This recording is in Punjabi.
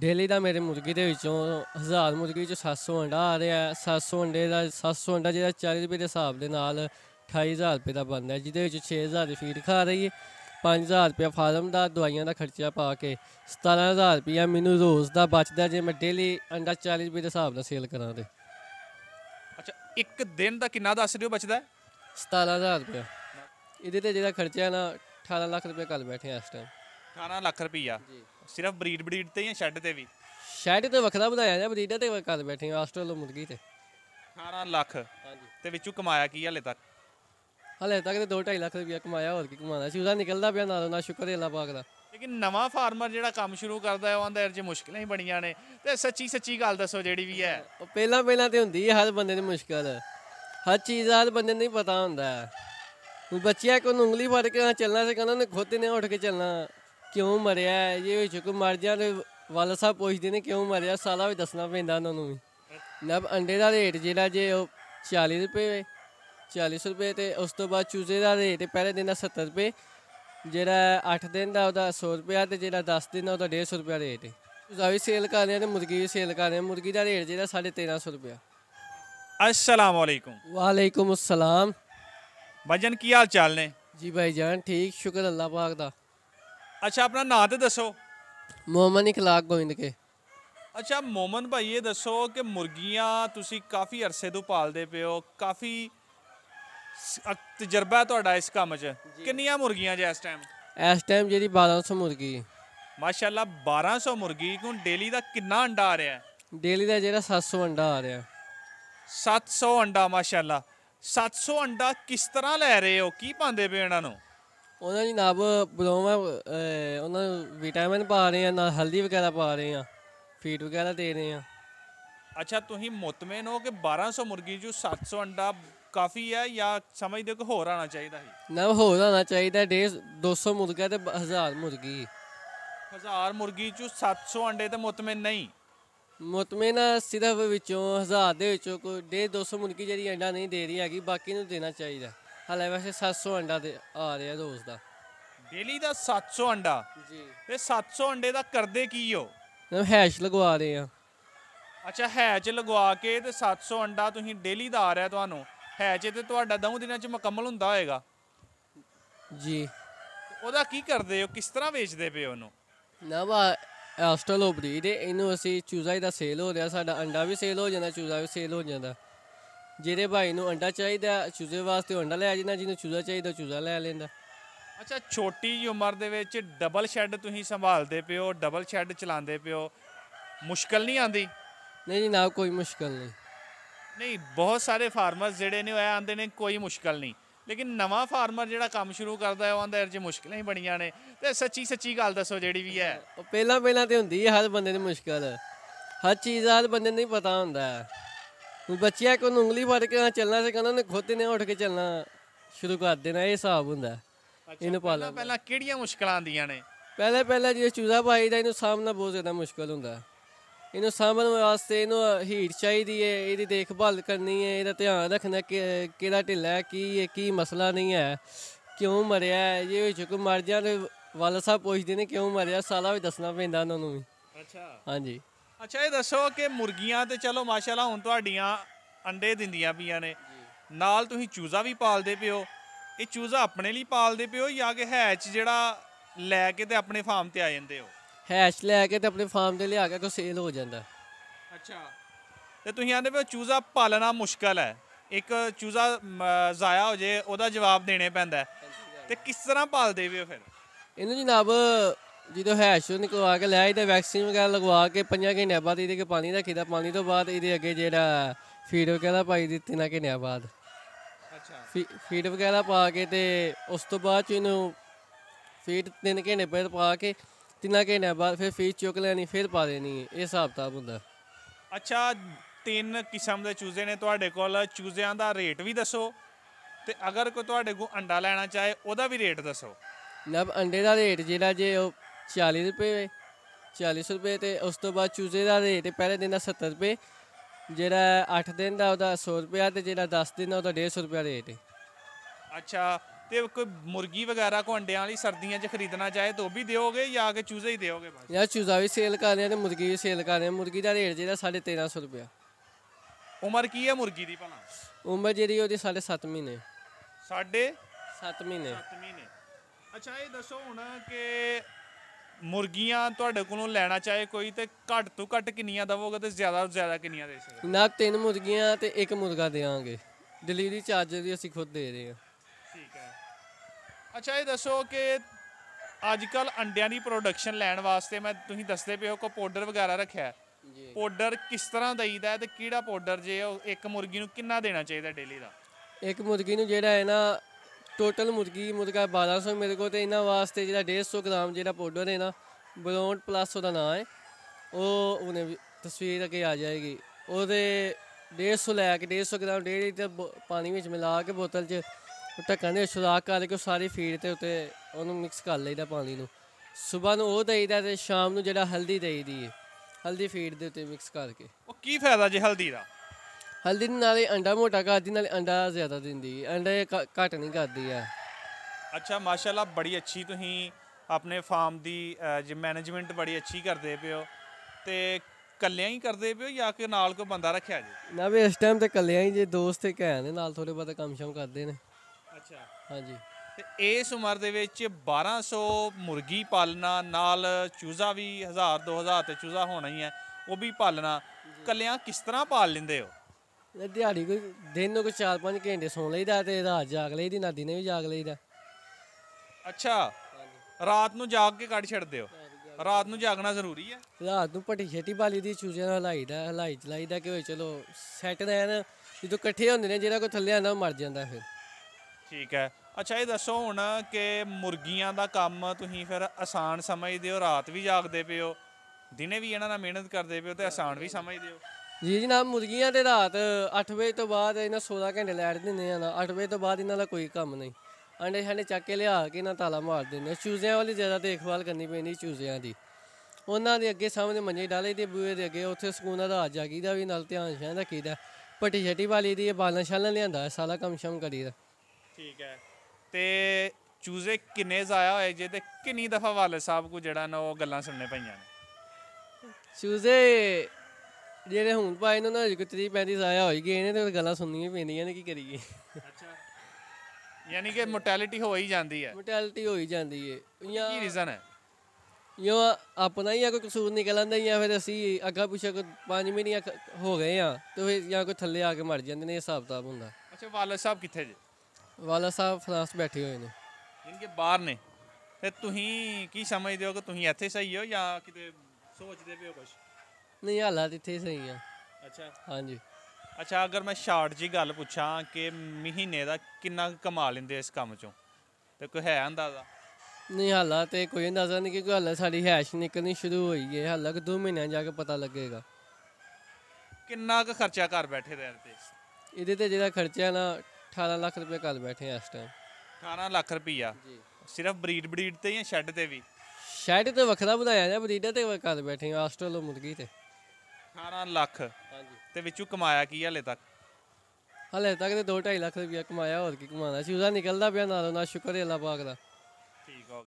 ਡੇਲੀ ਦਾ ਮੇਰੇ ਮੁਰਗੀ ਦੇ ਵਿੱਚੋਂ 1000 ਮੁਰਗੀ ਵਿੱਚ 700 ਅੰਡਾ ਆ ਰਿਹਾ ਹੈ। 700 ਅੰਡੇ ਦਾ 700 ਅੰਡਾ ਜਿਹੜਾ 40 ਰੁਪਏ ਦੇ ਹਿਸਾਬ ਦੇ ਨਾਲ 28000 ਰੁਪਏ ਦਾ ਬਣਦਾ ਜਿਹਦੇ ਵਿੱਚ 6000 ਦੀ ਫੀਡ ਖਾ ਰਹੀ ਹੈ 5000 ਰੁਪਏ ਫਾਰਮ ਦਾ ਦਵਾਈਆਂ ਦਾ ਖਰਚਾ ਪਾ ਕੇ 17000 ਰੁਪਏ ਮੈਨੂੰ ਰੋਜ਼ ਦਾ ਬਚਦਾ ਜੇ ਮੈਂ ਡੇਲੀ ਅੰਡਾ 40 ਰੁਪਏ ਦੇ ਹਿਸਾਬ ਨਾਲ ਸੇਲ ਕਰਾਂ ਤੇ ਅੱਛਾ ਇੱਕ ਦਿਨ ਦਾ ਕਿੰਨਾ ਦੱਸ ਰਹੇ ਹੋ ਬਚਦਾ ਹੈ 17000 ਰੁਪਏ ਇਹਦੇ ਤੇ ਜਿਹੜਾ ਖਰਚਾ ਨਾ 18 ਲੱਖ ਰੁਪਏ ਕੱਲ ਬੈਠੇ ਆ ਇਸ ਟਾਈਮ 18 ਲੱਖ ਰੁਪਈਆ ਸਿਰਫ ਬਰੀਡ ਬਰੀਡ ਤੇ ਜਾਂ ਸ਼ੈੱਡ ਤੇ ਵੀ ਸ਼ੈੱਡ ਤੇ ਵਖਦਾ ਬਣਾਇਆ ਜਾਂ ਬਰੀਡਾਂ ਤੇ ਕਰ ਬੈਠੇ ਆਸਟ੍ਰੇਲ ਮੁਰਗੀ ਤੇ 18 ਲੱਖ ਤੇ ਵਿੱਚੋਂ ਕਮਾਇਆ ਕੀ ਹਲੇ ਤੱਕ ਹਲੇ ਤੱਕ ਤੇ 2.5 ਲੱਖ ਰੁਪਇਆ ਕਮਾਇਆ ਹੋਰ ਕੀ ਕਮਾਉਣਾ ਸੀ ਉਹਦਾ ਨਿਕਲਦਾ ਪਿਆ ਨਾਲੋਂ ਨਾ ਸ਼ੁਕਰ ਹੈ ਅੱਲਾ ਪਾਕ ਦਾ ਲੇਕਿਨ ਨਵਾਂ ਫਾਰਮਰ ਜਿਹੜਾ ਕੰਮ ਸ਼ੁਰੂ ਕਰਦਾ ਹੈ ਉਹਦਾ ਜੇ ਮੁਸ਼ਕਲਾਂ ਹੀ ਬਣੀਆਂ ਨੇ ਤੇ ਸੱਚੀ ਸੱਚੀ ਗੱਲ ਦੱਸੋ ਜਿਹੜੀ ਵੀ ਹੈ ਉਹ ਪਹਿਲਾਂ ਪਹਿਲਾਂ ਤੇ ਹੁੰਦੀ ਹੈ ਹਰ ਬੰਦੇ ਦੀ ਮੁਸ਼ਕਲ ਹਰ ਚੀਜ਼ ਹਰ ਬੰਦੇ ਨੂੰ ਨਹੀਂ ਪਤਾ ਹੁੰਦਾ ਉਹ ਬੱਚਿਆ ਕੋ ਉਂਗਲੀ ਫੜ ਕੇ ਚੱਲਣਾ ਸੀ ਕਹਿੰਦਾ ਨੇ ਖੋਤੇ ਨੇ ਉੱਠ ਕੇ ਚੱਲਣਾ ਕਿਉਂ ਮਰਿਆ ਹੈ? ਜੇ ਵਿੱਚ ਕੋਈ ਮਰ ਜਾ ਤੇ ਵਾਲਾ ਸਾਹਿਬ ਪੁੱਛਦੇ ਨੇ ਕਿਉਂ ਮਰਿਆ ਸਾਲਾ ਵੀ ਦੱਸਣਾ ਪੈਂਦਾ ਉਹਨਾਂ ਨੂੰ ਵੀ ਨਾ ਅੰਡੇ ਦਾ ਰੇਟ ਜਿਹੜਾ ਜੇ ਉਹ 40 ਰੁਪਏ ਵੇ 40 ਰੁਪਏ ਤੇ ਉਸ ਤੋਂ ਬਾਅਦ ਚੂਜ਼ੇ ਦਾ ਰੇਟ ਪਹਿਲੇ ਦਿਨ ਦਾ 70 ਰੁਪਏ ਜਿਹੜਾ 8 ਦਿਨ ਦਾ ਉਹਦਾ 100 ਰੁਪਿਆ ਤੇ ਜਿਹੜਾ 10 ਦਿਨ ਦਾ ਉਹਦਾ 150 ਰੁਪਿਆ ਰੇਟ ਹੈ ਚੂਜ਼ਾ ਵੀ ਸੇਲ ਕਰ ਰਹੇ ਆ ਤੇ ਮੁਰਗੀ ਵੀ ਸੇਲ ਕਰ ਰਹੇ ਆ ਮੁਰਗੀ ਦਾ ਰੇਟ ਜਿਹੜਾ 1350 ਰੁਪਿਆ अस्सलाम वालेकुम वालेकुम अस्सलाम भाईजान की हाल चाल ने जी भाईजान ठीक शुक्र अल्लाह पाक दा ਅੱਛਾ ਆਪਣਾ ਨਾਂ ਤੇ ਦੱਸੋ ਮੋਮਨ ਇਖਲਾਕ ਗੋਇੰਦ ਕੇ ਅੱਛਾ ਮੋਮਨ ਭਾਈ ਇਹ ਦੱਸੋ ਕਿ ਮੁਰਗੀਆਂ ਤੁਸੀਂ ਕਾਫੀ ਅਰਸੇ ਤੋਂ ਪਾਲਦੇ ਪਿਓ ਕਾਫੀ ਤਜਰਬਾ ਤੁਹਾਡਾ ਇਸ ਕੰਮ 'ਚ ਕਿੰਨੀਆਂ ਮੁਰਗੀਆਂ ਜੈ ਇਸ ਟਾਈਮ ਇਸ ਟਾਈਮ ਜਿਹੜੀ 1200 ਮੁਰਗੀ ਮਾਸ਼ਾਅੱਲਾ 1200 ਮੁਰਗੀ ਕਿਉਂ ਡੇਲੀ ਦਾ ਕਿੰਨਾ ਅੰਡਾ ਆ ਰਿਹਾ ਡੇਲੀ ਦਾ ਜਿਹੜਾ 700 ਅੰਡਾ ਆ ਰਿਹਾ 700 ਅੰਡਾ ਮਾਸ਼ਾਅੱਲਾ 700 ਅੰਡਾ ਕਿਸ ਤਰ੍ਹਾਂ ਲੈ ਰਹੇ ਹੋ ਕੀ ਪਾਉਂਦੇ ਪਏ ਇਹਨਾਂ ਨੂੰ ਉਹਨਾਂ ਦੀ ਨਬ ਬਲੋਮਾ ਉਹਨਾਂ ਨੂੰ ਵਿਟਾਮਿਨ ਪਾ ਰਹੇ ਆ ਨਾਲ ਹਲਦੀ ਵਗੈਰਾ ਪਾ ਰਹੇ ਆ ਫੀਡ ਵਗੈਰਾ ਦੇ ਰਹੇ ਆ ਅੱਛਾ ਤੁਸੀਂ ਮੁਤਮਨ ਹੋ ਕਿ 1200 ਮੁਰਗੀ ਜੂ 700 ਅੰਡਾ ਕਾਫੀ ਹੈ ਜਾਂ ਸਮਝਦੇ ਹੋ ਕਿ ਹੋਰ ਆਣਾ ਚਾਹੀਦਾ ਸੀ ਨਾ ਹੋਰ ਆਣਾ ਚਾਹੀਦਾ 200 ਮੁਰਗਾ ਤੇ 1000 ਮੁਰਗੀ 1000 ਮੁਰਗੀ ਚੋਂ 700 ਅੰਡੇ ਤੇ ਮੁਤਮਨ ਨਹੀਂ ਮੁਤਮਨ ਸਿਰਫ ਵਿੱਚੋਂ 1000 ਦੇ ਵਿੱਚੋਂ ਕੋਈ 150 200 ਮੁਰਗੀ ਜਿਹੜੀ ਅੰਡਾ ਨਹੀਂ ਦੇ ਰਹੀ ਹੈਗੀ ਬਾਕੀ ਨੂੰ ਦੇਣਾ ਚਾਹੀਦਾ ਹਲੇ ਵੈਸੇ 700 ਅੰਡਾ ਤੇ ਆ ਰਿਹਾ ਦੋਸਤ ਦਾ ਡੇਲੀ ਦਾ 700 ਅੰਡਾ ਜੀ ਤੇ 700 ਅੰਡੇ ਦਾ ਕਰਦੇ ਕੀ ਹੋ ਹੈਸ਼ ਲਗਵਾ ਰਹੇ ਆ ਅੱਛਾ ਹੈਚ ਲਗਵਾ ਕੇ ਤੇ 700 ਅੰਡਾ ਤੁਸੀਂ ਡੇਲੀ ਦਾ ਆ ਰਿਹਾ ਤੁਹਾਨੂੰ ਹੈਚ ਤੇ ਤੁਹਾਡਾ ਦੋ ਦਿਨਾਂ ਚ ਮੁਕੰਮਲ ਹੁੰਦਾ ਹੋਏਗਾ ਜੀ ਉਹਦਾ ਕੀ ਕਰਦੇ ਹੋ ਕਿਸ ਤਰ੍ਹਾਂ ਵੇਚਦੇ ਪਏ ਉਹਨੂੰ ਨਾ ਬਾ ਉਪਰੀ ਦੇ ਇਹਨੂੰ ਅਸੀਂ ਚੂਜ਼ਾ ਦਾ ਸੇਲ ਹੋ ਰਿਹਾ ਸਾਡਾ ਅੰਡਾ ਵੀ ਸੇਲ ਹੋ ਜਾਂਦਾ ਚੂਜ਼ਾ ਵੀ ਸੇਲ ਹੋ ਜਾਂਦਾ ਜਿਹੜੇ ਭਾਈ ਨੂੰ ਅੰਡਾ ਚਾਹੀਦਾ ਚੂਜ਼ੇ ਵਾਸਤੇ ਅੰਡਾ ਲੈ ਜਿੰਨਾ ਜਿਹਨੂੰ ਚੂਜ਼ਾ ਚਾਹੀਦਾ ਚੂਜ਼ਾ ਲੈ ਲੈਂਦਾ ਅੱਛਾ ਛੋਟੀ ਜਿਹੀ ਉਮਰ ਦੇ ਵਿੱਚ ਡਬਲ ਸ਼ੈੱਡ ਤੁਸੀਂ ਸੰਭਾਲਦੇ ਪਿਓ ਡਬਲ ਸ਼ੈੱਡ ਚਲਾਉਂਦੇ ਪਿਓ ਮੁਸ਼ਕਲ ਨਹੀਂ ਆਂਦੀ ਨਹੀਂ ਜੀ ਨਾ ਕੋਈ ਮੁਸ਼ਕਲ ਨਹੀਂ ਨਹੀਂ ਬਹੁਤ ਸਾਰੇ ਫਾਰਮਰਸ ਜਿਹੜੇ ਨੇ ਉਹ ਆਂਦੇ ਨੇ ਕੋਈ ਮੁਸ਼ਕਲ ਨਹੀਂ ਲੇਕਿਨ ਨਵਾਂ ਫਾਰਮਰ ਜਿਹੜਾ ਕੰਮ ਸ਼ੁਰੂ ਕਰਦਾ ਹੈ ਉਹ ਆਂਦਾ ਜੇ ਮੁਸ਼ਕਲਾਂ ਹੀ ਬਣੀਆਂ ਨੇ ਤੇ ਸੱਚੀ ਸੱਚੀ ਗੱਲ ਦੱਸੋ ਜਿਹੜੀ ਵੀ ਹੈ ਪਹਿਲਾਂ ਪਹਿਲਾਂ ਤੇ ਹੁੰਦੀ ਹੈ ਹਰ ਬੰਦੇ ਨੂੰ ਮੁਸ਼ਕਲ ਹਰ ਚੀਜ਼ ਹਰ ਬੰਦੇ ਨੂੰ ਨਹੀਂ ਪਤਾ ਹੁੰਦਾ ਬੱਚਿਆ ਕੋ ਉਂਗਲੀ ਫੜ ਕੇ ਚੱਲਣਾ ਸੀ ਕਹਿੰਦਾ ਉਹਨੇ ਖੁਦ ਨੇ ਉੱਠ ਕੇ ਚੱਲਣਾ ਸ਼ੁਰੂ ਕਰ ਦੇਣਾ ਇਹ ਹਿਸਾਬ ਹੁੰਦਾ ਇਹਨੂੰ ਪਾ ਪਹਿਲਾਂ ਕਿਹੜੀਆਂ ਮੁਸ਼ਕਲਾਂ ਆਉਂਦੀਆਂ ਨੇ ਪਹਿਲੇ ਪਹਿਲੇ ਜੇ ਚੂਜ਼ਾ ਭਾਈ ਦਾ ਇਹਨੂੰ ਸਾਹਮਣਾ ਬਹੁਤ ਜ਼ਿਆਦਾ ਮੁਸ਼ਕਲ ਹੁੰਦਾ ਇਹਨੂੰ ਸਾਹਮਣ ਵਾਸਤੇ ਇਹਨੂੰ ਹੀਟ ਚਾਹੀਦੀ ਹੈ ਇਹਦੀ ਦੇਖਭਾਲ ਕਰਨੀ ਹੈ ਇਹਦਾ ਧਿਆਨ ਰੱਖਣਾ ਕਿ ਕਿਹੜਾ ਢਿੱਲਾ ਹੈ ਕੀ ਹੈ ਕੀ ਮਸਲਾ ਨਹੀਂ ਹੈ ਕਿਉਂ ਮਰਿਆ ਹੈ ਜੇ ਉਹ ਕੋ ਮਰ ਜਾਂਦੇ ਤੇ ਵਾਲਾ ਸਾਹਿਬ ਪੁੱਛਦੇ ਨੇ ਕਿਉਂ ਮਰਿਆ ਸਾਲਾ ਵੀ ਦੱਸਣਾ ਪੈਂਦਾ ਉਹਨਾਂ ਨੂੰ ਵੀ ਅੱਛਾ ਹਾਂਜੀ ਅੱਛਾ ਇਹ ਦੱਸੋ ਕਿ ਮੁਰਗੀਆਂ ਤੇ ਚਲੋ ਮਾਸ਼ਾਅੱਲਾ ਹੁਣ ਤੁਹਾਡੀਆਂ ਅੰਡੇ ਦਿੰਦੀਆਂ ਪਈਆਂ ਨੇ ਨਾਲ ਤੁਸੀਂ ਚੂਜ਼ਾ ਵੀ ਪਾਲਦੇ ਪਿਓ ਇਹ ਚੂਜ਼ਾ ਆਪਣੇ ਲਈ ਪਾਲਦੇ ਪਿਓ ਜਾਂ ਕਿ ਹੈਚ ਜਿਹੜਾ ਲੈ ਕੇ ਤੇ ਆਪਣੇ ਫਾਰਮ ਤੇ ਆ ਜਾਂਦੇ ਹੋ ਹੈਚ ਲੈ ਕੇ ਤੇ ਆਪਣੇ ਫਾਰਮ ਤੇ ਲਿਆ ਕੇ ਕੋ ਸੇਲ ਹੋ ਜਾਂਦਾ ਅੱਛਾ ਤੇ ਤੁਸੀਂ ਆਂਦੇ ਪਿਓ ਚੂਜ਼ਾ ਪਾਲਣਾ ਮੁਸ਼ਕਲ ਹੈ ਇੱਕ ਚੂਜ਼ਾ ਜ਼ਾਇਆ ਹੋ ਜੇ ਉਹਦਾ ਜਵਾਬ ਦੇਣੇ ਪੈਂਦਾ ਤੇ ਕਿਸ ਤਰ੍ਹਾਂ ਪਾਲਦੇ ਪਿਓ ਫਿਰ ਇਹਨੂੰ ਜਨਾਬ ਜਦੋਂ ਹੈਸ਼ ਨੂੰ ਆ ਕੇ ਲਿਆ ਇਹਦੇ ਵੈਕਸੀਨ ਵਗੈਰਾ ਲਗਵਾ ਕੇ ਪੰਜਾਂ ਘੰਟਿਆਂ ਬਾਅਦ ਇਹਦੇ ਕੇ ਪਾਣੀ ਦਾ ਪਾਣੀ ਤੋਂ ਬਾਅਦ ਇਹਦੇ ਅੱਗੇ ਜਿਹੜਾ ਫੀਡ ਵਗੈਰਾ ਪਾਈ ਦਿੱਤੀ ਨਾ ਘੰਟਿਆਂ ਬਾਅਦ ਅੱਛਾ ਫੀਡ ਵਗੈਰਾ ਪਾ ਕੇ ਤੇ ਉਸ ਤੋਂ ਬਾਅਦ ਚ ਇਹਨੂੰ ਫੀਡ ਤਿੰਨ ਘੰਟੇ ਬਾਅਦ ਪਾ ਕੇ ਤਿੰਨ ਘੰਟਿਆਂ ਬਾਅਦ ਫਿਰ ਫੀਡ ਚੁੱਕ ਲੈਣੀ ਫਿਰ ਪਾ ਦੇਣੀ ਇਹ ਹਿਸਾਬ ਤਾਬ ਹੁੰਦਾ ਅੱਛਾ ਤਿੰਨ ਕਿਸਮ ਦੇ ਚੂਜ਼ੇ ਨੇ ਤੁਹਾਡੇ ਕੋਲ ਚੂਜ਼ਿਆਂ ਦਾ ਰੇਟ ਵੀ ਦੱਸੋ ਤੇ ਅਗਰ ਕੋਈ ਤੁਹਾਡੇ ਕੋਲ ਅੰਡਾ ਲੈਣਾ ਚਾਹੇ ਉਹਦਾ ਵੀ ਰੇਟ ਦੱਸੋ ਨਬ ਅੰਡੇ ਦਾ ਰੇਟ ਜਿਹੜਾ ਜੇ ਉਹ 40 ਰੁਪਏ 40 ਰੁਪਏ ਤੇ ਉਸ ਤੋਂ ਬਾਅਦ ਚੂਜ਼ੇ ਦਾ ਰੇਟ ਪਹਿਲੇ ਦਿਨ ਦਾ 70 ਰੁਪਏ ਜਿਹੜਾ 8 ਦਿਨ ਦਾ ਉਹਦਾ 100 ਰੁਪਏ ਤੇ ਜਿਹੜਾ 10 ਦਿਨ ਦਾ ਉਹਦਾ 150 ਰੁਪਏ ਰੇਟ ਹੈ ਅੱਛਾ ਤੇ ਕੋਈ ਮੁਰਗੀ ਵਗੈਰਾ ਕੋ ਅੰਡਿਆਂ ਵਾਲੀ ਸਰਦੀਆਂ 'ਚ ਖਰੀਦਣਾ ਚਾਹੇ ਤਾਂ ਉਹ ਵੀ ਦਿਓਗੇ ਜਾਂ ਕਿ ਚੂਜ਼ੇ ਹੀ ਦਿਓਗੇ ਬਸ ਯਾਰ ਚੂਜ਼ਾ ਵੀ ਸੇਲ ਕਰ ਰਹੇ ਆ ਤੇ ਮੁਰਗੀ ਵੀ ਸੇਲ ਕਰ ਰਹੇ ਆ ਮੁਰਗੀ ਦਾ ਰੇਟ ਜਿਹੜਾ 1350 ਰੁਪਏ ਉਮਰ ਕੀ ਹੈ ਮੁਰਗੀ ਦੀ ਭਲਾ ਉਮਰ ਜਿਹੜੀ ਉਹਦੀ 7.5 ਮਹੀਨੇ 7.5 7 ਮਹੀਨੇ 7 ਮਹੀਨੇ ਅੱਛਾ ਇਹ ਦੱਸੋ ਹੁਣ ਕਿ ਮੁਰਗੀਆਂ ਤੁਹਾਡੇ ਕੋਲੋਂ ਲੈਣਾ ਚਾਹੇ ਕੋਈ ਤੇ ਘੱਟ ਤੋਂ ਘੱਟ ਕਿੰਨੀਆਂ ਦਵੋਗੇ ਤੇ ਜ਼ਿਆਦਾ ਤੋਂ ਜ਼ਿਆਦਾ ਕਿੰਨੀਆਂ ਦੇ ਸਕਦੇ ਨਾ ਤਿੰਨ ਮੁਰਗੀਆਂ ਤੇ ਇੱਕ ਮੁਰਗਾ ਦੇਵਾਂਗੇ ਡਿਲੀਵਰੀ ਚਾਰਜ ਵੀ ਅਸੀਂ ਖੁਦ ਦੇ ਰਹੇ ਹਾਂ ਠੀਕ ਹੈ ਅੱਛਾ ਇਹ ਦੱਸੋ ਕਿ ਅੱਜ ਕੱਲ ਅੰਡਿਆਂ ਦੀ ਪ੍ਰੋਡਕਸ਼ਨ ਲੈਣ ਵਾਸਤੇ ਮੈਂ ਤੁਸੀਂ ਦੱਸਦੇ ਪਏ ਹੋ ਕੋ ਪਾਊਡਰ ਵਗੈਰਾ ਰੱਖਿਆ ਜੀ ਪਾਊਡਰ ਕਿਸ ਤਰ੍ਹਾਂ ਦਈਦਾ ਤੇ ਕਿਹੜਾ ਪਾਊਡਰ ਜੇ ਉਹ ਇੱਕ ਮੁਰਗੀ ਨੂੰ ਕਿੰਨਾ ਦੇਣਾ ਚਾਹੀਦਾ ਡੇਲੀ ਦਾ ਇੱਕ ਮੁਰਗੀ ਨੂੰ ਜਿਹੜਾ ਹੈ ਨਾ ਟੋਟਲ ਮੁਰਗੀ ਮੁਰਗਾ 1200 ਮੇਰੇ ਕੋਲ ਤੇ ਇਹਨਾਂ ਵਾਸਤੇ ਜਿਹੜਾ 150 ਗ੍ਰਾਮ ਜਿਹੜਾ ਪਾਊਡਰ ਹੈ ਨਾ ਬਲੌਂਡ ਪਲੱਸ ਉਹਦਾ ਨਾਮ ਹੈ ਉਹ ਉਹਨੇ ਤਸਵੀਰ ਅੱਗੇ ਆ ਜਾਏਗੀ ਉਹਦੇ 150 ਲੈ ਕੇ 150 ਗ੍ਰਾਮ 1.5 ਲੀਟਰ ਪਾਣੀ ਵਿੱਚ ਮਿਲਾ ਕੇ ਬੋਤਲ 'ਚ ਢੱਕਣ ਦੇ ਸੁਰਾਖ ਕਰਕੇ ਸਾਰੀ ਫੀਡ ਤੇ ਉੱਤੇ ਉਹਨੂੰ ਮਿਕਸ ਕਰ ਲਈਦਾ ਪਾਣੀ ਨੂੰ ਸਵੇਰ ਨੂੰ ਉਹ ਦੇਈਦਾ ਤੇ ਸ਼ਾਮ ਨੂੰ ਜਿਹੜਾ ਹਲਦੀ ਦੇਈਦੀ ਹੈ ਹਲਦੀ ਫੀਡ ਦੇ ਉੱਤੇ ਮਿਕਸ ਕਰਕੇ ਉਹ ਕੀ ਫਾਇਦਾ ਜੇ ਹਲਦੀ ਦਾ ਹਲਦੀ ਦੇ ਨਾਲ ਅੰਡਾ ਮੋਟਾ ਕਰਦੀ ਨਾਲ ਅੰਡਾ ਜ਼ਿਆਦਾ ਦਿੰਦੀ ਅੰਡਾ ਇਹ ਘੱਟ ਨਹੀਂ ਕਰਦੀ ਆ ਅੱਛਾ ਮਾਸ਼ਾਅੱਲਾ ਬੜੀ ਅੱਛੀ ਤੁਸੀਂ ਆਪਣੇ ਫਾਰਮ ਦੀ ਜੇ ਮੈਨੇਜਮੈਂਟ ਬੜੀ ਅੱਛੀ ਕਰਦੇ ਪਿਓ ਤੇ ਕੱਲਿਆਂ ਹੀ ਕਰਦੇ ਪਿਓ ਜਾਂ ਕਿ ਨਾਲ ਕੋ ਬੰਦਾ ਰੱਖਿਆ ਜੀ ਨਾ ਵੀ ਇਸ ਟਾਈਮ ਤੇ ਕੱਲਿਆਂ ਹੀ ਜੇ ਦੋਸਤ ਤੇ ਘੈਣ ਨੇ ਨਾਲ ਥੋੜੇ ਬਹੁਤਾ ਕੰਮ ਸ਼ਮ ਕਰਦੇ ਨੇ ਅੱਛਾ ਹਾਂਜੀ ਤੇ ਇਸ ਉਮਰ ਦੇ ਵਿੱਚ 1200 ਮੁਰਗੀ ਪਾਲਣਾ ਨਾਲ ਚੂਜ਼ਾ ਵੀ 1000 2000 ਤੇ ਚੂਜ਼ਾ ਹੋਣਾ ਹੀ ਹੈ ਉਹ ਵੀ ਪਾਲਣਾ ਕੱਲਿਆਂ ਕਿਸ ਤਰ੍ਹਾਂ ਪਾਲ ਲੈਂਦੇ ਹੋ ਇਹ ਦਿਹਾੜੀ ਕੋਈ ਦਿਨ ਨੂੰ ਕੋਈ 4-5 ਘੰਟੇ ਸੌਂ ਲਈਦਾ ਤੇ ਰਾਤ ਜਾਗ ਲਈਦੀ ਨਾਦੀ ਨੇ ਵੀ ਜਾਗ ਲਈਦਾ ਅੱਛਾ ਰਾਤ ਨੂੰ ਜਾਗ ਕੇ ਕੱਢ ਛੱਡਦੇ ਹੋ ਰਾਤ ਨੂੰ ਜਾਗਣਾ ਜ਼ਰੂਰੀ ਹੈ ਰਾਤ ਨੂੰ ਪੱਟੀ ਛੇਟੀ ਬਾਲੀ ਦੀ ਚੂਜੇ ਨਾਲ ਹਲਾਈਦਾ ਹਲਾਈ ਚਲਾਈਦਾ ਕਿ ਚਲੋ ਸੈੱਟ ਨਾ ਜਦੋਂ ਇਕੱਠੇ ਹੁੰਦੇ ਨੇ ਜਿਹੜਾ ਕੋਈ ਥੱਲੇ ਆਂਦਾ ਮਰ ਜਾਂਦਾ ਫਿਰ ਠੀਕ ਹੈ ਅੱਛਾ ਇਹ ਦੱਸੋ ਹੁਣ ਕਿ ਮੁਰਗੀਆਂ ਦਾ ਕੰਮ ਤੁਸੀਂ ਫਿਰ ਆਸਾਨ ਸਮਝਦੇ ਹੋ ਰਾਤ ਵੀ ਜਾਗਦੇ ਪਿਓ ਦਿਨੇ ਵੀ ਇਹਨਾਂ ਨਾਲ ਮਿਹਨਤ ਕਰਦੇ ਪਿਓ ਤੇ ਆਸਾਨ ਵੀ ਸਮਝਦੇ ਹੋ ਜੀ ਜੀ ਨਾ ਮੁਰਗੀਆਂ ਤੇ ਰਾਤ 8 ਵਜੇ ਤੋਂ ਬਾਅਦ ਇਹਨਾਂ 16 ਘੰਟੇ ਲੈੜ ਦਿੰਦੇ ਆ ਨਾ 8 ਵਜੇ ਤੋਂ ਬਾਅਦ ਇਹਨਾਂ ਦਾ ਕੋਈ ਕੰਮ ਨਹੀਂ ਅੰਡੇ ਛਾਂਡੇ ਚੱਕ ਕੇ ਲਿਆ ਕੇ ਇਹਨਾਂ ਤਾਲਾ ਮਾਰ ਦਿੰਦੇ ਚੂਜ਼ਿਆਂ ਵਾਲੀ ਜ਼ਿਆਦਾ ਦੇਖਭਾਲ ਕਰਨੀ ਪੈਣੀ ਚੂਜ਼ਿਆਂ ਦੀ ਉਹਨਾਂ ਦੇ ਅੱਗੇ ਸਾਹਮਣੇ ਮੰਜੇ ਡਾਲੇ ਦੇ ਬੂਏ ਦੇ ਅੱਗੇ ਉੱਥੇ ਸਕੂਨ ਦਾ ਰਾਜ ਜਾਗੀ ਵੀ ਨਾਲ ਧਿਆਨ ਸ਼ਾਂ ਕੀਦਾ ਪੱਟੀ ਛੱਟੀ ਵਾਲੀ ਦੀ ਇਹ ਬਾਲਾਂ ਛਾਲਾਂ ਲਿਆਂਦਾ ਸਾਲਾ ਕੰਮ ਸ਼ਮ ਕਰੀਦਾ ਠੀਕ ਹੈ ਤੇ ਚੂਜ਼ੇ ਕਿੰਨੇ ਜ਼ਾਇਆ ਹੋਏ ਜੇ ਤੇ ਕਿੰਨੀ ਦਫਾ ਵਾਲੇ ਸਾਹਿਬ ਕੋ ਜਿਹੜਾ ਨਾ ਉਹ ਗੱਲਾਂ ਸੁਣਨੇ ਪਈਆਂ ਨੇ ਚੂਜ਼ੇ ਜਿਹੜੇ ਹੁਣ ਭਾਈ ਨੂੰ ਨਾ ਹਜੇ ਪੈਂਦੀ ਸਾਇਆ ਹੋਈ ਗਏ ਨੇ ਤੇ ਗੱਲਾਂ ਸੁਣਨੀਆਂ ਪੈਂਦੀਆਂ ਨੇ ਕੀ ਕਰੀਏ ਅੱਛਾ ਯਾਨੀ ਕਿ ਮੋਰਟੈਲਿਟੀ ਹੋ ਹੀ ਜਾਂਦੀ ਹੈ ਮੋਰਟੈਲਿਟੀ ਹੋ ਹੀ ਜਾਂਦੀ ਹੈ ਜਾਂ ਕੀ ਰੀਜ਼ਨ ਹੈ ਯੋ ਆਪਣਾ ਹੀ ਆ ਕੋਈ ਕਸੂਰ ਨਿਕਲ ਆਂਦਾ ਜਾਂ ਫਿਰ ਅਸੀਂ ਅੱਗਾ ਪਿੱਛੇ ਕੋਈ 5 ਮਹੀਨੇ ਹੋ ਗਏ ਆ ਤੇ ਫਿਰ ਜਾਂ ਕੋਈ ਥੱਲੇ ਆ ਕੇ ਮਰ ਜਾਂਦੇ ਨੇ ਇਹ ਹਿਸਾਬ ਤਾਬ ਹੁੰਦਾ ਅੱਛਾ ਵਾਲਾ ਸਾਹਿਬ ਕਿੱਥੇ ਜੇ ਵਾਲਾ ਸਾਹਿਬ ਫਰਾਂਸ ਬੈਠੇ ਹੋਏ ਨੇ ਕੇ ਬਾਹਰ ਨੇ ਤੇ ਤੁਸੀਂ ਕੀ ਸਮਝਦੇ ਹੋ ਕਿ ਤੁਸੀਂ ਇੱਥੇ ਸਹੀ ਹੋ ਜਾਂ ਕਿਤੇ ਸੋਚਦੇ ਪਏ ਹੋ ਕੁਝ ਨਹੀਂ ਹਾਲਾਤ ਇੱਥੇ ਸਹੀ ਆ ਅੱਛਾ ਹਾਂਜੀ ਅੱਛਾ ਅਗਰ ਮੈਂ ਸ਼ਾਰਟ ਜੀ ਗੱਲ ਪੁੱਛਾਂ ਕਿ ਮਹੀਨੇ ਦਾ ਕਿੰਨਾ ਕਮਾ ਲੈਂਦੇ ਇਸ ਕੰਮ ਚੋਂ ਤੇ ਕੋਈ ਹੈ ਅੰਦਾਜ਼ਾ ਨਹੀਂ ਹਾਲਾ ਤੇ ਕੋਈ ਅੰਦਾਜ਼ਾ ਨਹੀਂ ਕੋਈ ਹਾਲਾ ਸਾਡੀ ਹੈਸ਼ ਨਿਕਲਣੀ ਸ਼ੁਰੂ ਹੋਈ ਹੈ ਹਾਲਾ ਕਿ 2 ਮਹੀਨਿਆਂ ਜਾ ਕੇ ਪਤਾ ਲੱਗੇਗਾ ਕਿੰਨਾ ਕੁ ਖਰਚਾ ਕਰ ਬੈਠੇ ਰਹਿਣ ਤੇ ਇਹਦੇ ਤੇ ਜਿਹੜਾ ਖਰਚਾ ਨਾ 18 ਲੱਖ ਰੁਪਏ ਕਰ ਬੈਠੇ ਆ ਇਸ ਟਾਈਮ 18 ਲੱਖ ਰੁਪਈਆ ਜੀ ਸਿਰਫ ਬਰੀਡ ਬਰੀਡ ਤੇ ਜਾਂ ਸ਼ੈੱਡ ਤੇ ਵੀ ਸ਼ੈੱਡ ਤੇ ਵੱਖਰਾ ਬਣਾਇਆ ਜਾਂ ਬਰੀਡਾ ਤੇ ਕਰ ਬੈਠੇ ਆ ਆਸਟ੍ਰੇਲੋ ਮੁਰਗੀ ਤੇ 18 ਲੱਖ ਹਾਂਜੀ ਤੇ ਵਿੱਚੋਂ ਕਮਾਇਆ ਕੀ ਹਲੇ ਤੱਕ ਹਲੇ ਤੱਕ ਤੇ 2.5 ਲੱਖ ਰੁਪਇਆ ਕਮਾਇਆ ਹੋਰ ਕੀ ਕਮਾਣਾ ਸੀ ਉਹਦਾ ਨਿਕਲਦਾ ਪਿਆ ਨਾਲੋਂ ਨਾਲ ਸ਼ੁਕਰ ਹੈ ਅੱਲਾਹ ਪਾਕ ਦਾ